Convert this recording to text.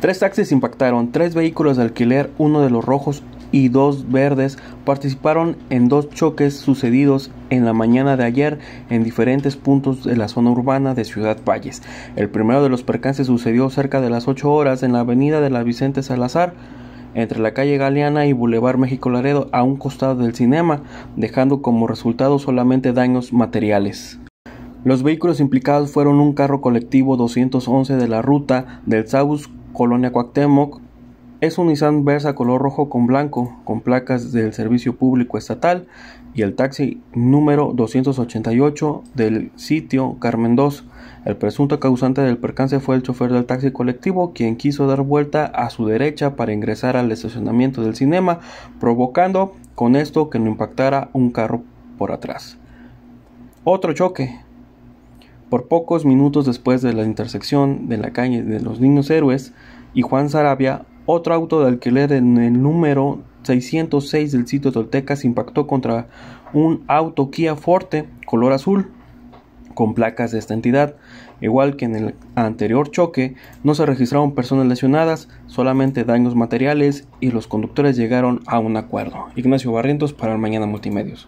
Tres taxis impactaron, tres vehículos de alquiler, uno de los rojos y dos verdes, participaron en dos choques sucedidos en la mañana de ayer en diferentes puntos de la zona urbana de Ciudad Valles. El primero de los percances sucedió cerca de las 8 horas en la avenida de la Vicente Salazar, entre la calle Galeana y Boulevard México Laredo, a un costado del cinema, dejando como resultado solamente daños materiales. Los vehículos implicados fueron un carro colectivo 211 de la ruta del Sabus Colonia Cuauhtémoc, es un Nissan Versa color rojo con blanco, con placas del Servicio Público Estatal y el taxi número 288 del sitio Carmen 2. El presunto causante del percance fue el chofer del taxi colectivo, quien quiso dar vuelta a su derecha para ingresar al estacionamiento del cinema, provocando con esto que no impactara un carro por atrás. Otro choque, por pocos minutos después de la intersección de la calle de los Niños Héroes y Juan Sarabia, otro auto de alquiler en el número 606 del sitio Toltecas impactó contra un auto Kia Forte color azul con placas de esta entidad. Igual que en el anterior choque, no se registraron personas lesionadas, solamente daños materiales y los conductores llegaron a un acuerdo. Ignacio Barrientos para el Mañana Multimedios.